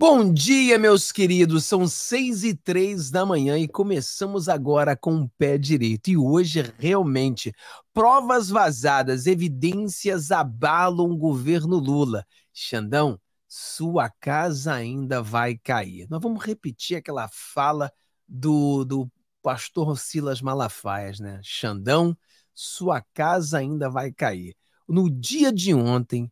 Bom dia, meus queridos. São seis e três da manhã e começamos agora com o pé direito. E hoje, realmente, provas vazadas, evidências abalam o governo Lula. Xandão, sua casa ainda vai cair. Nós vamos repetir aquela fala do, do pastor Silas Malafaia, né? Xandão, sua casa ainda vai cair. No dia de ontem,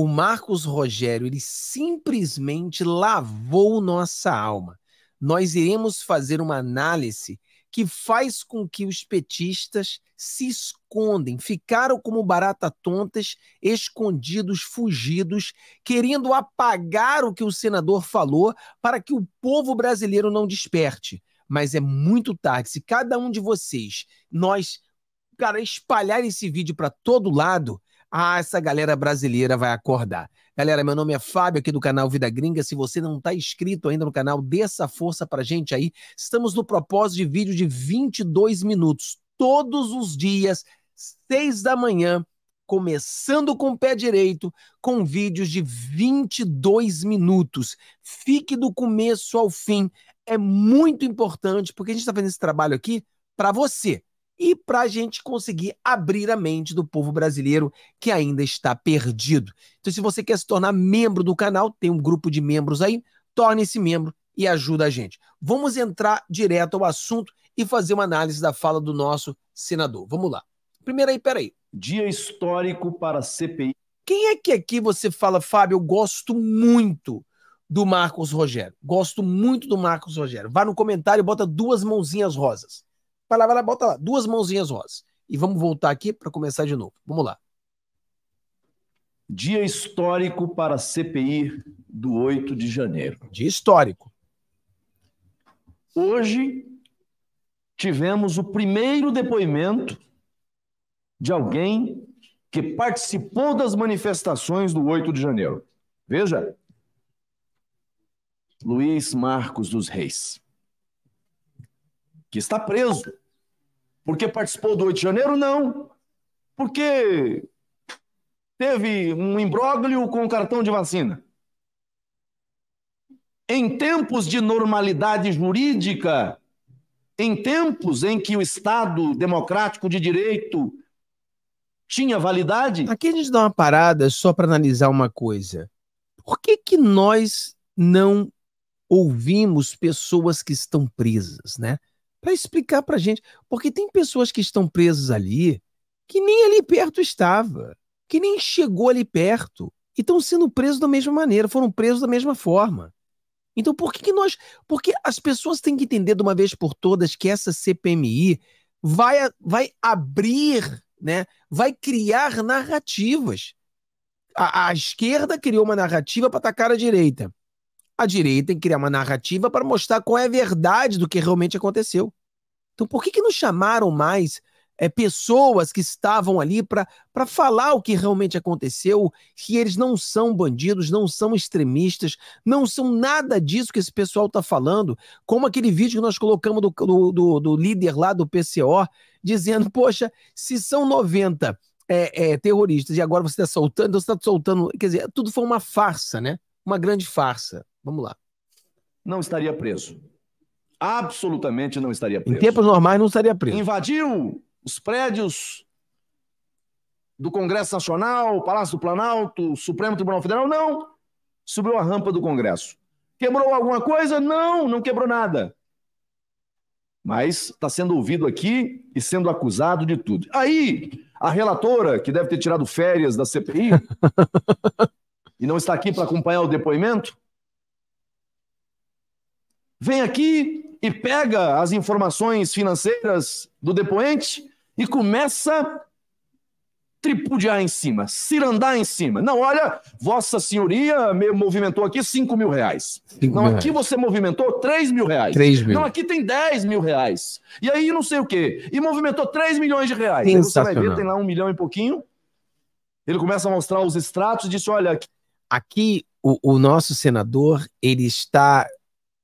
o Marcos Rogério, ele simplesmente lavou nossa alma. Nós iremos fazer uma análise que faz com que os petistas se escondem, ficaram como barata tontas, escondidos, fugidos, querendo apagar o que o senador falou para que o povo brasileiro não desperte. Mas é muito tarde. Se cada um de vocês, nós, cara, espalhar esse vídeo para todo lado, ah, essa galera brasileira vai acordar. Galera, meu nome é Fábio aqui do canal Vida Gringa. Se você não está inscrito ainda no canal, dê essa força para gente aí. Estamos no propósito de vídeo de 22 minutos, todos os dias, 6 da manhã, começando com o pé direito, com vídeos de 22 minutos. Fique do começo ao fim. É muito importante, porque a gente está fazendo esse trabalho aqui para você e para a gente conseguir abrir a mente do povo brasileiro que ainda está perdido. Então, se você quer se tornar membro do canal, tem um grupo de membros aí, torne-se membro e ajuda a gente. Vamos entrar direto ao assunto e fazer uma análise da fala do nosso senador. Vamos lá. Primeiro aí, peraí. Dia histórico para a CPI. Quem é que aqui você fala, Fábio, eu gosto muito do Marcos Rogério. Gosto muito do Marcos Rogério. Vá no comentário e bota duas mãozinhas rosas. Palavra lá, lá, bota lá. Duas mãozinhas rosas. E vamos voltar aqui para começar de novo. Vamos lá. Dia histórico para a CPI do 8 de janeiro. Dia histórico. Hoje tivemos o primeiro depoimento de alguém que participou das manifestações do 8 de janeiro. Veja, Luiz Marcos dos Reis que está preso. Porque participou do 8 de janeiro? Não. Porque teve um imbróglio com o cartão de vacina. Em tempos de normalidade jurídica, em tempos em que o Estado democrático de direito tinha validade. Aqui a gente dá uma parada só para analisar uma coisa. Por que, que nós não ouvimos pessoas que estão presas, né? para explicar para gente, porque tem pessoas que estão presas ali que nem ali perto estava, que nem chegou ali perto e estão sendo presos da mesma maneira, foram presos da mesma forma. Então por que, que nós, porque as pessoas têm que entender de uma vez por todas que essa CPMI vai, vai abrir, né? Vai criar narrativas. A, a esquerda criou uma narrativa para atacar a direita. A direita tem que criar uma narrativa para mostrar qual é a verdade do que realmente aconteceu. Então, por que, que não chamaram mais é, pessoas que estavam ali para falar o que realmente aconteceu, que eles não são bandidos, não são extremistas, não são nada disso que esse pessoal está falando, como aquele vídeo que nós colocamos do, do, do, líder lá do PCO, dizendo, poxa, se são 90 é, é, terroristas e agora você está soltando, então você está soltando, quer dizer, tudo foi uma farsa, né? Uma grande farsa. Vamos lá. Não estaria preso absolutamente não estaria preso. Em tempos normais não estaria preso. Invadiu os prédios do Congresso Nacional, Palácio do Planalto, Supremo Tribunal Federal? Não. Subiu a rampa do Congresso. Quebrou alguma coisa? Não, não quebrou nada. Mas está sendo ouvido aqui e sendo acusado de tudo. Aí, a relatora, que deve ter tirado férias da CPI e não está aqui para acompanhar o depoimento, vem aqui e pega as informações financeiras do depoente e começa a tripudiar em cima, cirandar em cima. Não, olha, Vossa Senhoria movimentou aqui 5 mil reais. Cinco não, mil aqui reais. você movimentou 3 mil reais. 3 mil. Não, aqui tem 10 mil reais. E aí não sei o quê. E movimentou 3 milhões de reais. Aí você vai ver, tem lá um milhão e pouquinho. Ele começa a mostrar os extratos e disse: olha. Aqui, aqui o, o nosso senador, ele está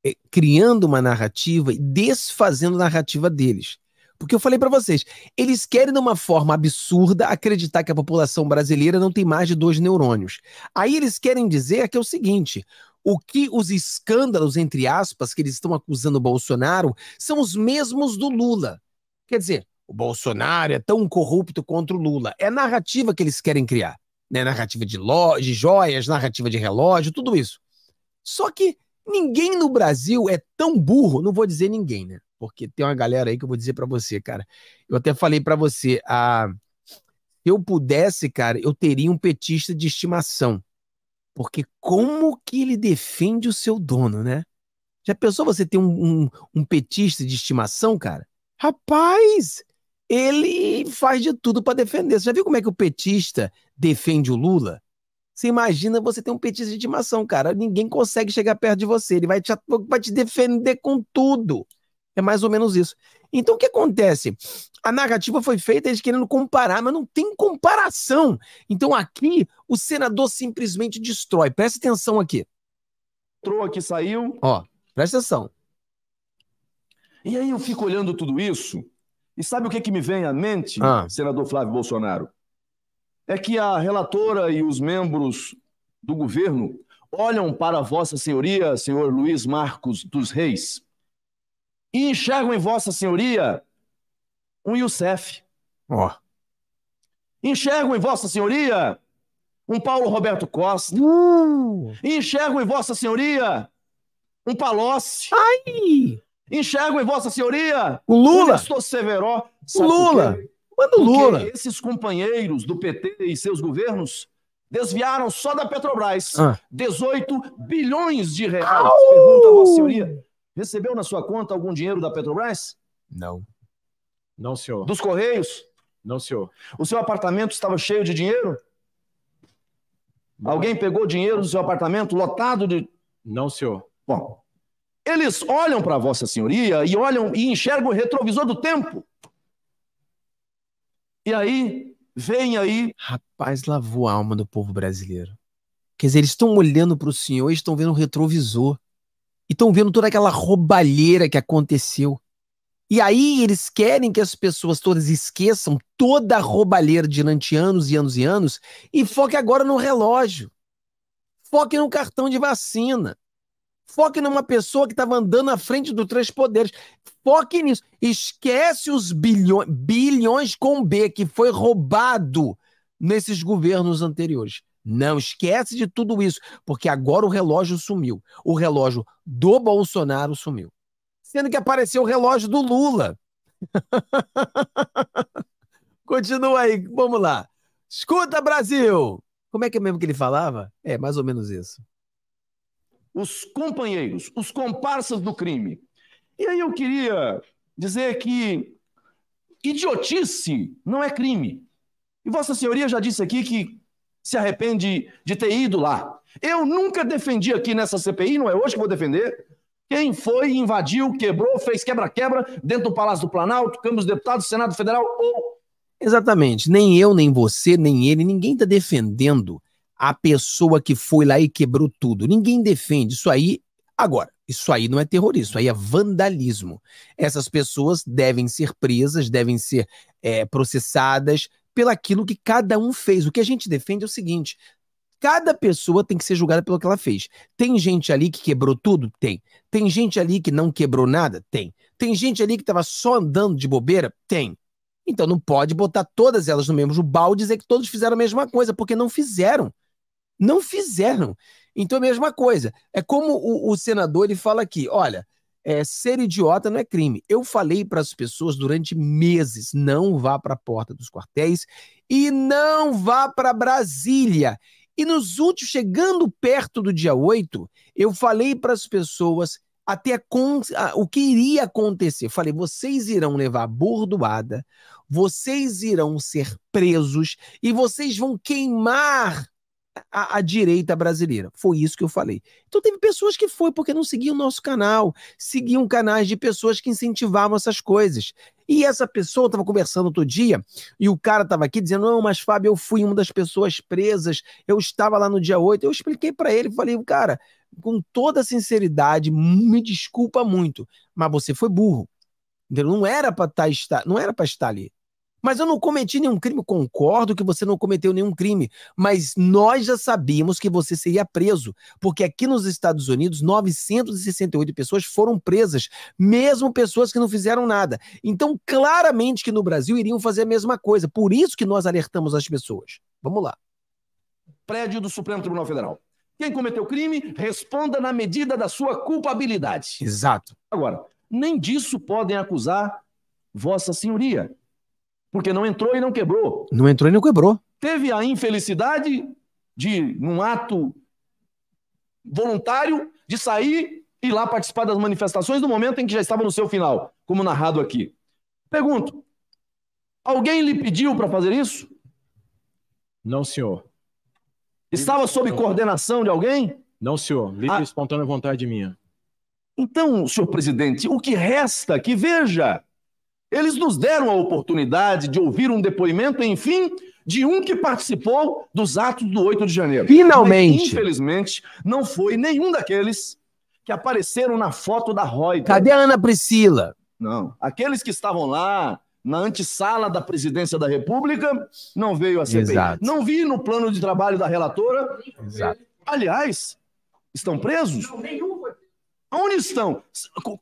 é, criando uma narrativa e desfazendo a narrativa deles. Porque eu falei para vocês, eles querem de uma forma absurda acreditar que a população brasileira não tem mais de dois neurônios. Aí eles querem dizer que é o seguinte: o que os escândalos, entre aspas, que eles estão acusando o Bolsonaro são os mesmos do Lula. Quer dizer, o Bolsonaro é tão corrupto contra o Lula. É a narrativa que eles querem criar. Né? Narrativa de, lo de joias, narrativa de relógio, tudo isso. Só que Ninguém no Brasil é tão burro, não vou dizer ninguém, né? Porque tem uma galera aí que eu vou dizer para você, cara. Eu até falei para você, Ah, se eu pudesse, cara, eu teria um petista de estimação. Porque como que ele defende o seu dono, né? Já pensou você ter um, um, um petista de estimação, cara? Rapaz, ele faz de tudo para defender. Você já viu como é que o petista defende o Lula? Você imagina você ter um petista de estimação, cara. Ninguém consegue chegar perto de você. Ele vai te, vai te defender com tudo. É mais ou menos isso. Então o que acontece? A narrativa foi feita eles querendo comparar, mas não tem comparação. Então aqui o senador simplesmente destrói. Presta atenção aqui. Entrou aqui, saiu. Ó, presta atenção. E aí eu fico olhando tudo isso e sabe o que, que me vem à mente, ah. senador Flávio Bolsonaro? é que a relatora e os membros do governo olham para Vossa Senhoria, senhor Luiz Marcos dos Reis, e enxergam em Vossa Senhoria um Youssef. Ó. Oh. Enxergam em Vossa Senhoria um Paulo Roberto Costa. Uh. Enxergam em Vossa Senhoria um Palocci. Ai! Enxergam em Vossa Senhoria o Lula. Severo. o Lula. Quando Lula. Porque esses companheiros do PT e seus governos desviaram só da Petrobras ah. 18 bilhões de reais. Au! Pergunta a Vossa Senhoria: recebeu na sua conta algum dinheiro da Petrobras? Não. Não, senhor. Dos Correios? Não, senhor. O seu apartamento estava cheio de dinheiro? Não. Alguém pegou dinheiro do seu apartamento lotado de. Não, senhor. Bom, eles olham para Vossa Senhoria e olham e enxergam o retrovisor do tempo. E aí, vem aí. Rapaz, lavou a alma do povo brasileiro. Quer dizer, eles estão olhando para o senhor e estão vendo o retrovisor. E estão vendo toda aquela roubalheira que aconteceu. E aí eles querem que as pessoas todas esqueçam toda a roubalheira durante anos e anos e anos e foque agora no relógio. Foque no cartão de vacina. Foque numa pessoa que estava andando à frente dos três poderes. Foque nisso. Esquece os bilhões, bilhões com B que foi roubado nesses governos anteriores. Não esquece de tudo isso, porque agora o relógio sumiu. O relógio do Bolsonaro sumiu. Sendo que apareceu o relógio do Lula. Continua aí, vamos lá. Escuta, Brasil! Como é que é mesmo que ele falava? É, mais ou menos isso os companheiros, os comparsas do crime. E aí eu queria dizer que idiotice não é crime. E Vossa Senhoria já disse aqui que se arrepende de ter ido lá. Eu nunca defendi aqui nessa CPI, não é hoje que vou defender. Quem foi, invadiu, quebrou, fez quebra-quebra dentro do Palácio do Planalto, Câmara dos Deputados, Senado Federal ou. Exatamente. Nem eu, nem você, nem ele, ninguém está defendendo a pessoa que foi lá e quebrou tudo. Ninguém defende isso aí agora. Isso aí não é terrorismo, isso aí é vandalismo. Essas pessoas devem ser presas, devem ser é, processadas pelaquilo que cada um fez. O que a gente defende é o seguinte: cada pessoa tem que ser julgada pelo que ela fez. Tem gente ali que quebrou tudo? Tem. Tem gente ali que não quebrou nada? Tem. Tem gente ali que estava só andando de bobeira? Tem. Então não pode botar todas elas no mesmo balde e dizer que todos fizeram a mesma coisa, porque não fizeram. Não fizeram. Então, a mesma coisa. É como o, o senador ele fala aqui: olha, é, ser idiota não é crime. Eu falei para as pessoas durante meses: não vá para a porta dos quartéis e não vá para Brasília. E nos últimos, chegando perto do dia 8, eu falei para as pessoas até a, o que iria acontecer. Falei: vocês irão levar bordoada, vocês irão ser presos e vocês vão queimar a, a, direita brasileira. Foi isso que eu falei. Então teve pessoas que foi porque não seguiam o nosso canal, seguiam canais de pessoas que incentivavam essas coisas. E essa pessoa estava conversando outro dia e o cara estava aqui dizendo: "Não, mas Fábio, eu fui uma das pessoas presas. Eu estava lá no dia 8". Eu expliquei para ele, falei: "Cara, com toda sinceridade, me desculpa muito, mas você foi burro. Não era para tá, estar, não era para estar ali. Mas eu não cometi nenhum crime. Concordo que você não cometeu nenhum crime, mas nós já sabíamos que você seria preso, porque aqui nos Estados Unidos 968 pessoas foram presas, mesmo pessoas que não fizeram nada. Então, claramente que no Brasil iriam fazer a mesma coisa. Por isso que nós alertamos as pessoas. Vamos lá. Prédio do Supremo Tribunal Federal. Quem cometeu crime, responda na medida da sua culpabilidade. Exato. Agora, nem disso podem acusar Vossa Senhoria, porque não entrou e não quebrou. Não entrou e não quebrou. Teve a infelicidade de, num ato voluntário, de sair e lá participar das manifestações no momento em que já estava no seu final, como narrado aqui. Pergunto: alguém lhe pediu para fazer isso? Não, senhor. Estava sob coordenação de alguém? Não, senhor. Livre ah. e espontânea vontade minha. Então, senhor presidente, o que resta é que veja eles nos deram a oportunidade de ouvir um depoimento, enfim, de um que participou dos atos do 8 de janeiro. Finalmente! Mas, infelizmente, não foi nenhum daqueles que apareceram na foto da Reuters. Cadê a Ana Priscila? Não. Aqueles que estavam lá na antessala da presidência da República, não veio a CPI. Exato. Não vi no plano de trabalho da relatora. Exato. Aliás, estão presos? Não, nenhum. Onde estão?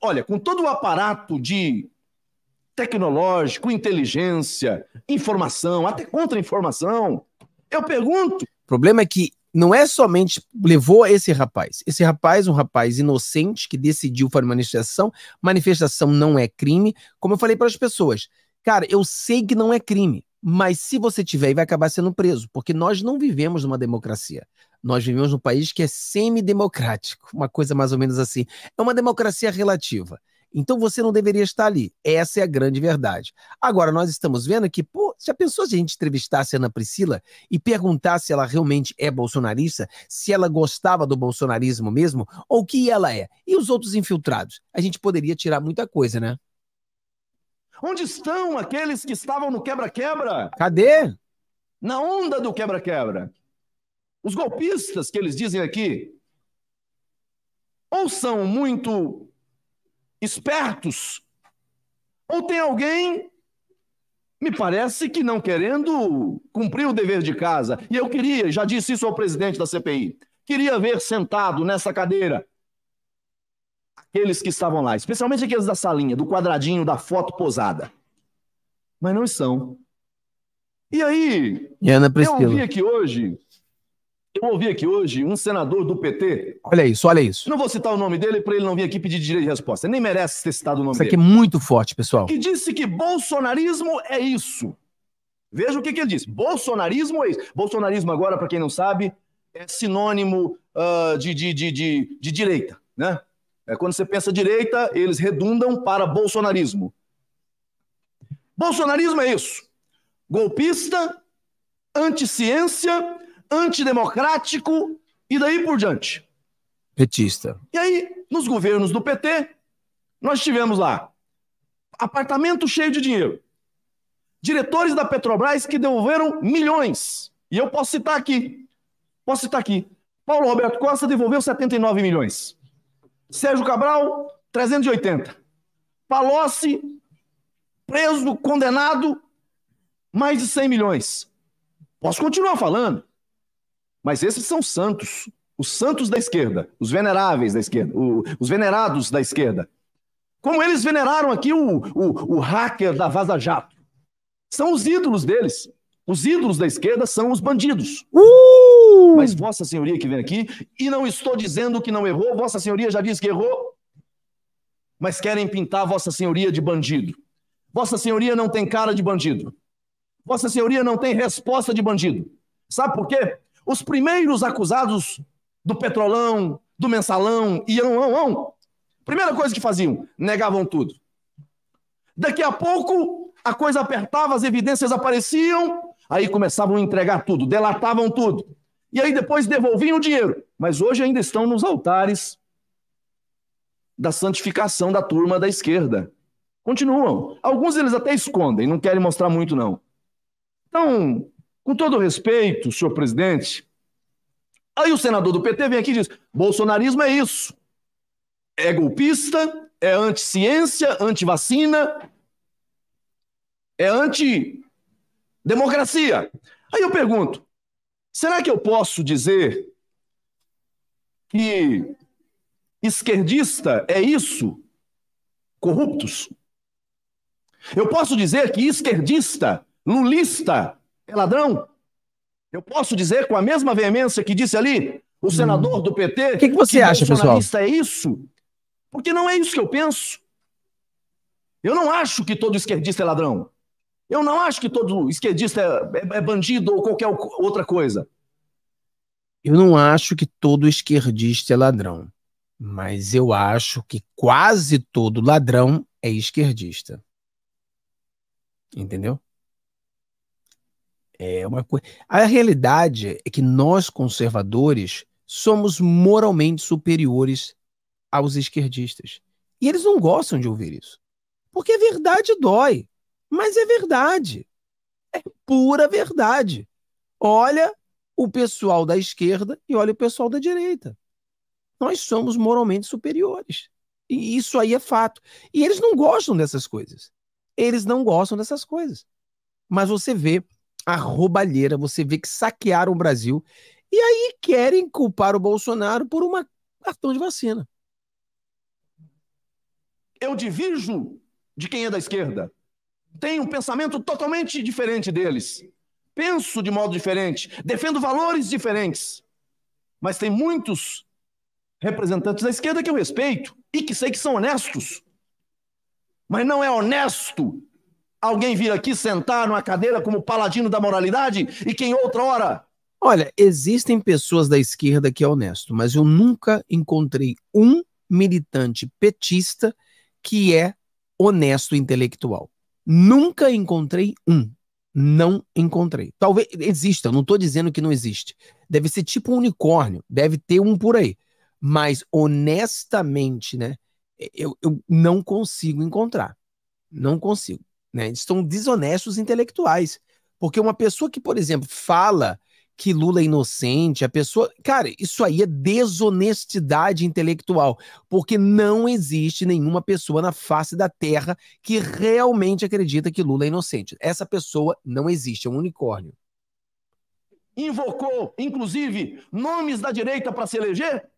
Olha, com todo o aparato de tecnológico, inteligência, informação, até contra-informação. Eu pergunto. O problema é que não é somente levou a esse rapaz. Esse rapaz, um rapaz inocente que decidiu fazer manifestação. Manifestação não é crime. Como eu falei para as pessoas, cara, eu sei que não é crime, mas se você tiver, vai acabar sendo preso, porque nós não vivemos numa democracia. Nós vivemos num país que é semidemocrático, uma coisa mais ou menos assim. É uma democracia relativa. Então você não deveria estar ali. Essa é a grande verdade. Agora, nós estamos vendo que, pô, já pensou se a gente entrevistasse a Ana Priscila e perguntasse se ela realmente é bolsonarista, se ela gostava do bolsonarismo mesmo, ou o que ela é? E os outros infiltrados? A gente poderia tirar muita coisa, né? Onde estão aqueles que estavam no quebra-quebra? Cadê? Na onda do quebra-quebra. Os golpistas que eles dizem aqui, ou são muito espertos. tem alguém, me parece que não querendo cumprir o dever de casa, e eu queria, já disse isso ao presidente da CPI, queria ver sentado nessa cadeira aqueles que estavam lá, especialmente aqueles da salinha, do quadradinho, da foto posada. Mas não estão. E aí, e Ana eu vi aqui hoje eu ouvi aqui hoje um senador do PT. Olha isso, olha isso. Não vou citar o nome dele para ele não vir aqui pedir direito de resposta. Ele nem merece ter citado o nome isso dele. Isso aqui é muito forte, pessoal. Que disse que bolsonarismo é isso. Veja o que, que ele disse. Bolsonarismo é isso. Bolsonarismo, agora, para quem não sabe, é sinônimo uh, de, de, de, de, direita. Né? É, quando você pensa direita, eles redundam para bolsonarismo. Bolsonarismo é isso. Golpista, anticiência antidemocrático e daí por diante. Petista. E aí, nos governos do PT, nós tivemos lá apartamento cheio de dinheiro, diretores da Petrobras que devolveram milhões. E eu posso citar aqui. Posso citar aqui. Paulo Roberto Costa devolveu 79 milhões. Sérgio Cabral, 380. Palocci, preso, condenado, mais de 100 milhões. Posso continuar falando. Mas esses são santos, os santos da esquerda, os veneráveis da esquerda, o, os venerados da esquerda. Como eles veneraram aqui o, o, o hacker da Vaza Jato. São os ídolos deles. Os ídolos da esquerda são os bandidos. Uh! Mas Vossa Senhoria que vem aqui, e não estou dizendo que não errou, Vossa Senhoria já disse que errou, mas querem pintar Vossa Senhoria de bandido. Vossa Senhoria não tem cara de bandido. Vossa Senhoria não tem resposta de bandido. Sabe por quê? Os primeiros acusados do petrolão, do mensalão e ão, ão, ão, primeira coisa que faziam, negavam tudo. Daqui a pouco, a coisa apertava, as evidências apareciam, aí começavam a entregar tudo, delatavam tudo. E aí depois devolviam o dinheiro. Mas hoje ainda estão nos altares da santificação da turma da esquerda. Continuam. Alguns eles até escondem, não querem mostrar muito, não. Então, com todo respeito, senhor presidente, aí o senador do PT vem aqui e diz: bolsonarismo é isso. É golpista, é anti-ciência, anti-vacina, é anti-democracia. Aí eu pergunto: será que eu posso dizer que esquerdista é isso? Corruptos? Eu posso dizer que esquerdista, lulista, é ladrão? Eu posso dizer com a mesma veemência que disse ali o hum. senador do PT. O que, que, você que é acha, pessoal? é isso? Porque não é isso que eu penso. Eu não acho que todo esquerdista é ladrão. Eu não acho que todo esquerdista é, é, é bandido ou qualquer outra coisa. Eu não acho que todo esquerdista é ladrão. Mas eu acho que quase todo ladrão é esquerdista. Entendeu? É uma coisa A realidade é que nós, conservadores, somos moralmente superiores aos esquerdistas. E eles não gostam de ouvir isso. Porque a verdade dói. Mas é verdade. É pura verdade. Olha o pessoal da esquerda e olha o pessoal da direita. Nós somos moralmente superiores. E isso aí é fato. E eles não gostam dessas coisas. Eles não gostam dessas coisas. Mas você vê a roubalheira, você vê que saquearam o Brasil e aí querem culpar o Bolsonaro por uma cartão de vacina. Eu divirjo de quem é da esquerda. Tenho um pensamento totalmente diferente deles. Penso de modo diferente, defendo valores diferentes. Mas tem muitos representantes da esquerda que eu respeito e que sei que são honestos. Mas não é honesto alguém vir aqui sentar numa cadeira como paladino da moralidade e quem outra hora? Olha, existem pessoas da esquerda que é honesto, mas eu nunca encontrei um militante petista que é honesto intelectual. Nunca encontrei um. Não encontrei. Talvez exista, não estou dizendo que não existe. Deve ser tipo um unicórnio, deve ter um por aí. Mas honestamente, né? Eu, eu não consigo encontrar. Não consigo. Né? Eles são desonestos intelectuais. Porque uma pessoa que, por exemplo, fala que Lula é inocente, a pessoa. Cara, isso aí é desonestidade intelectual, porque não existe nenhuma pessoa na face da Terra que realmente acredita que Lula é inocente. Essa pessoa não existe, é um unicórnio. Invocou, inclusive, nomes da direita para se eleger?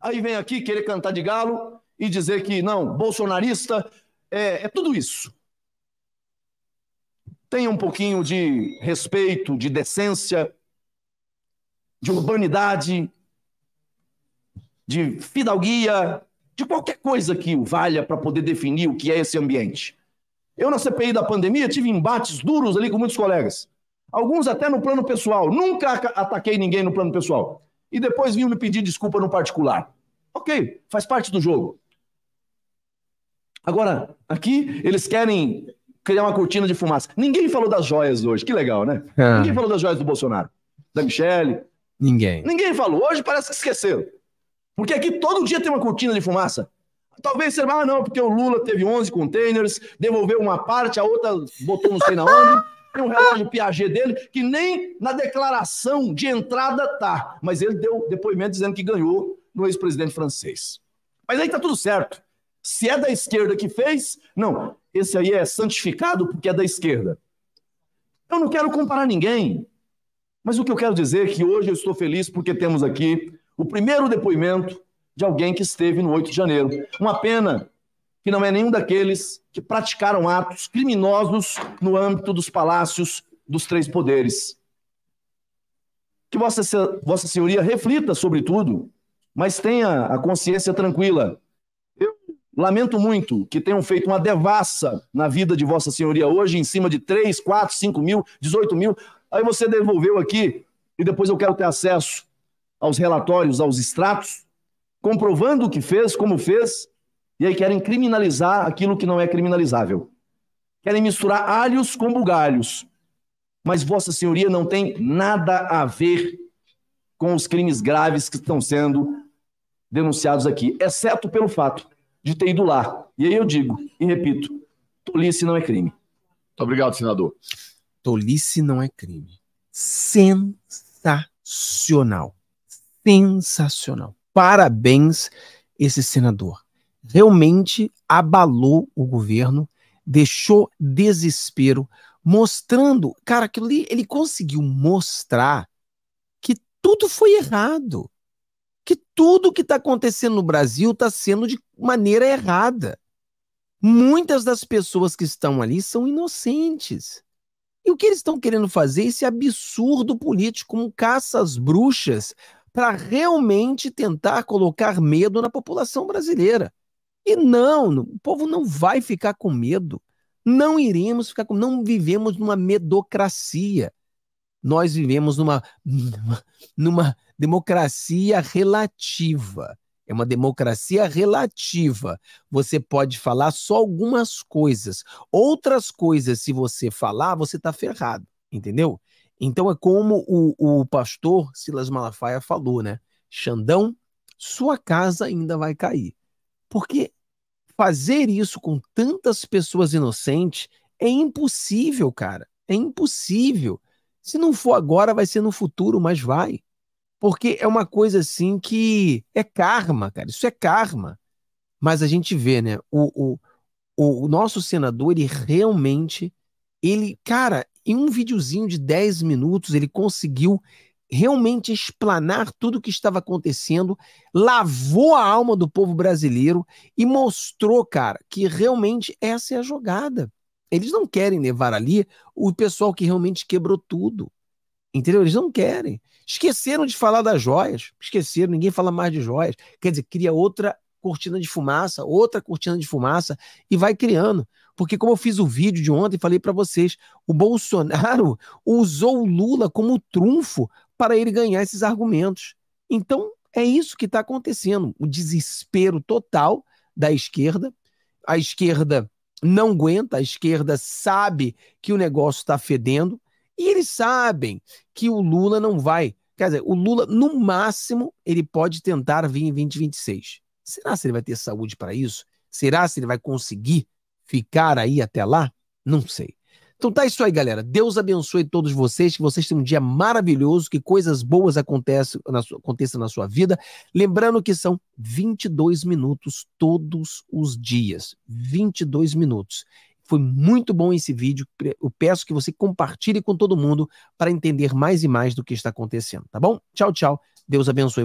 Aí vem aqui querer cantar de galo e dizer que não, bolsonarista é, é tudo isso. Tenha um pouquinho de respeito, de decência, de urbanidade, de fidalguia, de qualquer coisa que valha para poder definir o que é esse ambiente. Eu, na CPI da pandemia, tive embates duros ali com muitos colegas. Alguns até no plano pessoal. Nunca ataquei ninguém no plano pessoal. E depois vinham me pedir desculpa no particular. Ok, faz parte do jogo. Agora, aqui eles querem criar uma cortina de fumaça. Ninguém falou das joias hoje, que legal, né? Ah. Ninguém falou das joias do Bolsonaro, da Michelle. Ninguém. Ninguém falou. Hoje parece que esqueceram. Porque aqui todo dia tem uma cortina de fumaça. Talvez seja, ah, não, porque o Lula teve 11 containers, devolveu uma parte, a outra botou não sei na onde. Tem um relógio Piaget dele que nem na declaração de entrada tá. Mas ele deu depoimento dizendo que ganhou no ex-presidente francês. Mas aí tá tudo certo. Se é da esquerda que fez, não esse aí é santificado porque é da esquerda. Eu não quero comparar ninguém, mas o que eu quero dizer é que hoje eu estou feliz porque temos aqui o primeiro depoimento de alguém que esteve no 8 de janeiro. Uma pena que não é nenhum daqueles que praticaram atos criminosos no âmbito dos palácios dos três poderes. Que Vossa, Vossa Senhoria reflita sobre tudo, mas tenha a consciência tranquila Lamento muito que tenham feito uma devassa na vida de Vossa Senhoria hoje, em cima de 3, 4, 5 mil, 18 mil. Aí você devolveu aqui, e depois eu quero ter acesso aos relatórios, aos extratos, comprovando o que fez, como fez, e aí querem criminalizar aquilo que não é criminalizável. Querem misturar alhos com bugalhos. Mas Vossa Senhoria não tem nada a ver com os crimes graves que estão sendo denunciados aqui, exceto pelo fato de ter ido lá. E aí eu digo, e repito, tolice não é crime. Muito obrigado, senador. Tolice não é crime. Sensacional. Sensacional. Parabéns, esse senador. Realmente abalou o governo, deixou desespero, mostrando. Cara, aquilo ali, ele conseguiu mostrar que tudo foi errado que tudo que está acontecendo no Brasil está sendo de maneira errada. Muitas das pessoas que estão ali são inocentes. E o que eles estão querendo fazer é esse absurdo político, um caça às bruxas, para realmente tentar colocar medo na população brasileira. E não, o povo não vai ficar com medo. Não iremos ficar com, não vivemos numa medocracia nós vivemos numa, numa democracia relativa. É uma democracia relativa. Você pode falar só algumas coisas. Outras coisas, se você falar, você está ferrado, entendeu? Então é como o, o pastor Silas Malafaia falou, né? Xandão, sua casa ainda vai cair. Porque fazer isso com tantas pessoas inocentes é impossível, cara. É impossível. Se não for agora, vai ser no futuro, mas vai. Porque é uma coisa assim que é karma, cara. Isso é karma. Mas a gente vê, né? O, o, o nosso senador, ele realmente. Ele, cara, em um videozinho de 10 minutos, ele conseguiu realmente explanar tudo o que estava acontecendo, lavou a alma do povo brasileiro e mostrou, cara, que realmente essa é a jogada. Eles não querem levar ali o pessoal que realmente quebrou tudo. Entendeu? Eles não querem. Esqueceram de falar das joias. Esqueceram, ninguém fala mais de joias. Quer dizer, cria outra cortina de fumaça, outra cortina de fumaça e vai criando. Porque como eu fiz o vídeo de ontem, falei para vocês, o Bolsonaro usou o Lula como trunfo para ele ganhar esses argumentos. Então, é isso que está acontecendo, o desespero total da esquerda. A esquerda não aguenta, a esquerda sabe que o negócio está fedendo e eles sabem que o Lula não vai. Quer dizer, o Lula, no máximo, ele pode tentar vir em 2026. Será se ele vai ter saúde para isso? Será se ele vai conseguir ficar aí até lá? Não sei. Então tá isso aí, galera. Deus abençoe todos vocês, que vocês tenham um dia maravilhoso, que coisas boas aconteçam na sua, aconteçam na sua vida. Lembrando que são 22 minutos todos os dias. 22 minutos. Foi muito bom esse vídeo. Eu peço que você compartilhe com todo mundo para entender mais e mais do que está acontecendo, tá bom? Tchau, tchau. Deus abençoe.